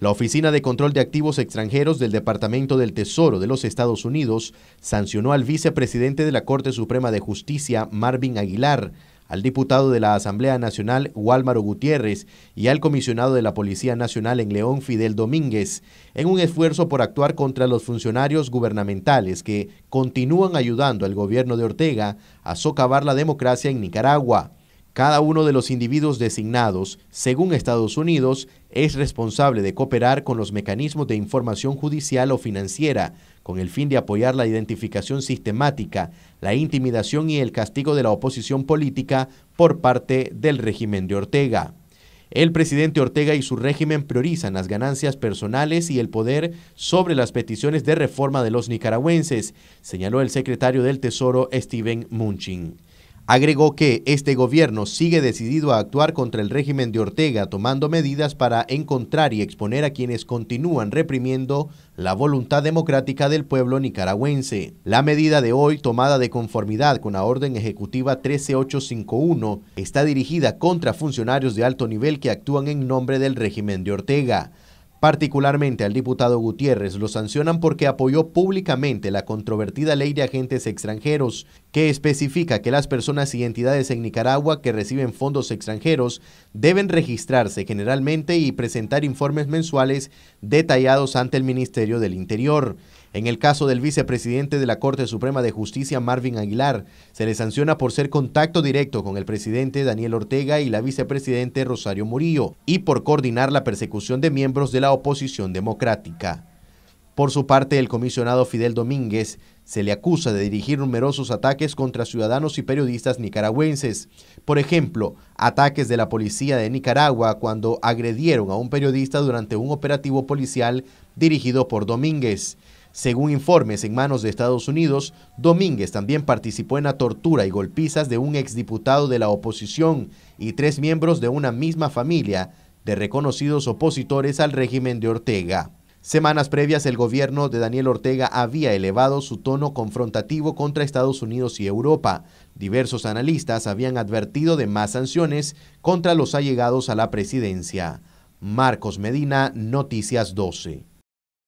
La Oficina de Control de Activos Extranjeros del Departamento del Tesoro de los Estados Unidos sancionó al vicepresidente de la Corte Suprema de Justicia, Marvin Aguilar, al diputado de la Asamblea Nacional, Walmaro Gutiérrez, y al comisionado de la Policía Nacional en León, Fidel Domínguez, en un esfuerzo por actuar contra los funcionarios gubernamentales que continúan ayudando al gobierno de Ortega a socavar la democracia en Nicaragua. Cada uno de los individuos designados, según Estados Unidos, es responsable de cooperar con los mecanismos de información judicial o financiera, con el fin de apoyar la identificación sistemática, la intimidación y el castigo de la oposición política por parte del régimen de Ortega. El presidente Ortega y su régimen priorizan las ganancias personales y el poder sobre las peticiones de reforma de los nicaragüenses, señaló el secretario del Tesoro Steven Munchin. Agregó que este gobierno sigue decidido a actuar contra el régimen de Ortega, tomando medidas para encontrar y exponer a quienes continúan reprimiendo la voluntad democrática del pueblo nicaragüense. La medida de hoy, tomada de conformidad con la Orden Ejecutiva 13851, está dirigida contra funcionarios de alto nivel que actúan en nombre del régimen de Ortega. Particularmente al diputado Gutiérrez lo sancionan porque apoyó públicamente la controvertida ley de agentes extranjeros, que especifica que las personas y entidades en Nicaragua que reciben fondos extranjeros deben registrarse generalmente y presentar informes mensuales detallados ante el Ministerio del Interior. En el caso del vicepresidente de la Corte Suprema de Justicia, Marvin Aguilar, se le sanciona por ser contacto directo con el presidente Daniel Ortega y la vicepresidente Rosario Murillo y por coordinar la persecución de miembros de la oposición democrática. Por su parte, el comisionado Fidel Domínguez se le acusa de dirigir numerosos ataques contra ciudadanos y periodistas nicaragüenses. Por ejemplo, ataques de la policía de Nicaragua cuando agredieron a un periodista durante un operativo policial dirigido por Domínguez. Según informes en manos de Estados Unidos, Domínguez también participó en la tortura y golpizas de un exdiputado de la oposición y tres miembros de una misma familia de reconocidos opositores al régimen de Ortega. Semanas previas, el gobierno de Daniel Ortega había elevado su tono confrontativo contra Estados Unidos y Europa. Diversos analistas habían advertido de más sanciones contra los allegados a la presidencia. Marcos Medina, Noticias 12.